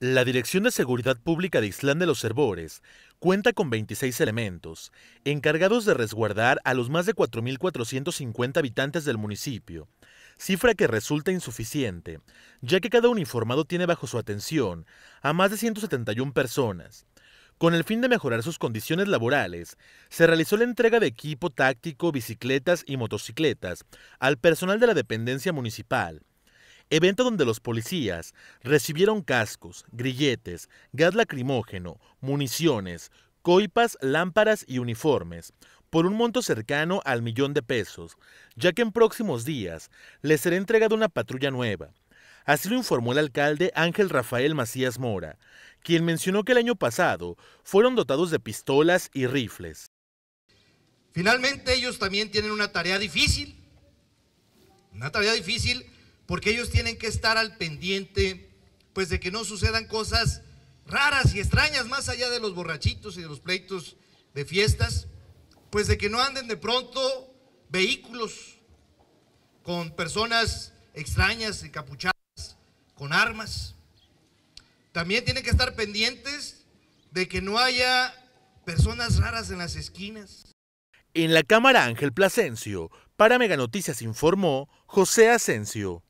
La Dirección de Seguridad Pública de Islán de los Cervores cuenta con 26 elementos, encargados de resguardar a los más de 4.450 habitantes del municipio, cifra que resulta insuficiente, ya que cada uniformado tiene bajo su atención a más de 171 personas. Con el fin de mejorar sus condiciones laborales, se realizó la entrega de equipo táctico, bicicletas y motocicletas al personal de la dependencia municipal, evento donde los policías recibieron cascos, grilletes, gas lacrimógeno, municiones, coipas, lámparas y uniformes, por un monto cercano al millón de pesos, ya que en próximos días les será entregada una patrulla nueva. Así lo informó el alcalde Ángel Rafael Macías Mora, quien mencionó que el año pasado fueron dotados de pistolas y rifles. Finalmente ellos también tienen una tarea difícil, una tarea difícil porque ellos tienen que estar al pendiente, pues de que no sucedan cosas raras y extrañas, más allá de los borrachitos y de los pleitos de fiestas, pues de que no anden de pronto vehículos con personas extrañas, encapuchadas, con armas. También tienen que estar pendientes de que no haya personas raras en las esquinas. En la cámara Ángel Plasencio, para Mega Noticias informó José Asencio.